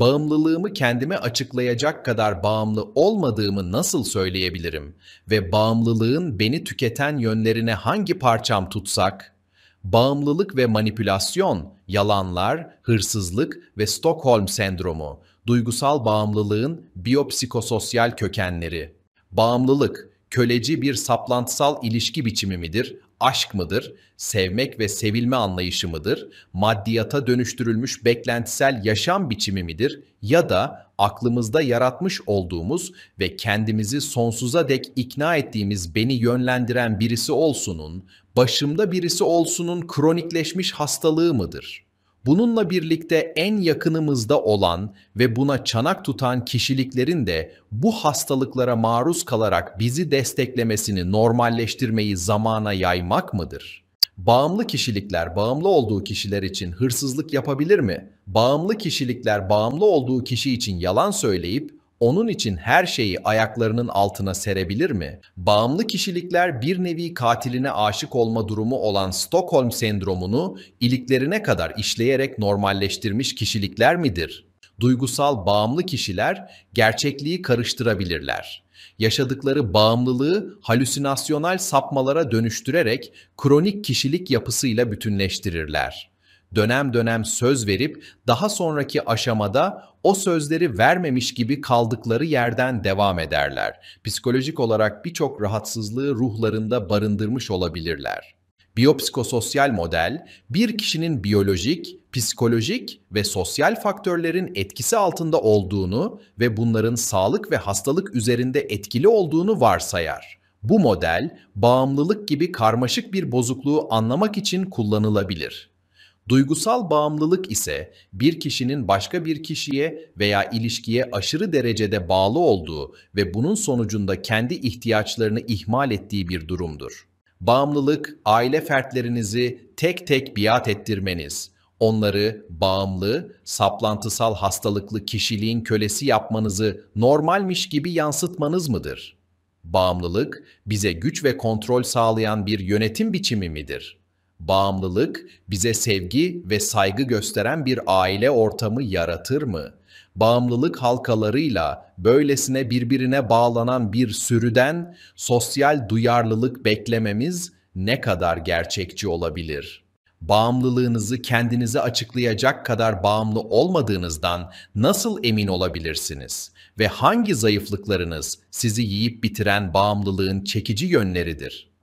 bağımlılığımı kendime açıklayacak kadar bağımlı olmadığımı nasıl söyleyebilirim ve bağımlılığın beni tüketen yönlerine hangi parçam tutsak? Bağımlılık ve manipülasyon, yalanlar, hırsızlık ve Stockholm sendromu, duygusal bağımlılığın biyopsikososyal kökenleri. Bağımlılık köleci bir saplantısal ilişki biçimi midir? Aşk mıdır? Sevmek ve sevilme anlayışı mıdır? Maddiyata dönüştürülmüş beklentisel yaşam biçimi midir? Ya da aklımızda yaratmış olduğumuz ve kendimizi sonsuza dek ikna ettiğimiz beni yönlendiren birisi olsunun, başımda birisi olsunun kronikleşmiş hastalığı mıdır?'' Bununla birlikte en yakınımızda olan ve buna çanak tutan kişiliklerin de bu hastalıklara maruz kalarak bizi desteklemesini normalleştirmeyi zamana yaymak mıdır? Bağımlı kişilikler bağımlı olduğu kişiler için hırsızlık yapabilir mi? Bağımlı kişilikler bağımlı olduğu kişi için yalan söyleyip onun için her şeyi ayaklarının altına serebilir mi? Bağımlı kişilikler bir nevi katiline aşık olma durumu olan Stockholm sendromunu iliklerine kadar işleyerek normalleştirmiş kişilikler midir? Duygusal bağımlı kişiler gerçekliği karıştırabilirler. Yaşadıkları bağımlılığı halüsinasyonal sapmalara dönüştürerek kronik kişilik yapısıyla bütünleştirirler dönem dönem söz verip daha sonraki aşamada o sözleri vermemiş gibi kaldıkları yerden devam ederler. Psikolojik olarak birçok rahatsızlığı ruhlarında barındırmış olabilirler. Biyopsikososyal model, bir kişinin biyolojik, psikolojik ve sosyal faktörlerin etkisi altında olduğunu ve bunların sağlık ve hastalık üzerinde etkili olduğunu varsayar. Bu model, bağımlılık gibi karmaşık bir bozukluğu anlamak için kullanılabilir. Duygusal bağımlılık ise bir kişinin başka bir kişiye veya ilişkiye aşırı derecede bağlı olduğu ve bunun sonucunda kendi ihtiyaçlarını ihmal ettiği bir durumdur. Bağımlılık, aile fertlerinizi tek tek biat ettirmeniz, onları bağımlı, saplantısal hastalıklı kişiliğin kölesi yapmanızı normalmiş gibi yansıtmanız mıdır? Bağımlılık, bize güç ve kontrol sağlayan bir yönetim biçimi midir?'' Bağımlılık bize sevgi ve saygı gösteren bir aile ortamı yaratır mı? Bağımlılık halkalarıyla böylesine birbirine bağlanan bir sürüden sosyal duyarlılık beklememiz ne kadar gerçekçi olabilir? Bağımlılığınızı kendinize açıklayacak kadar bağımlı olmadığınızdan nasıl emin olabilirsiniz? Ve hangi zayıflıklarınız sizi yiyip bitiren bağımlılığın çekici yönleridir?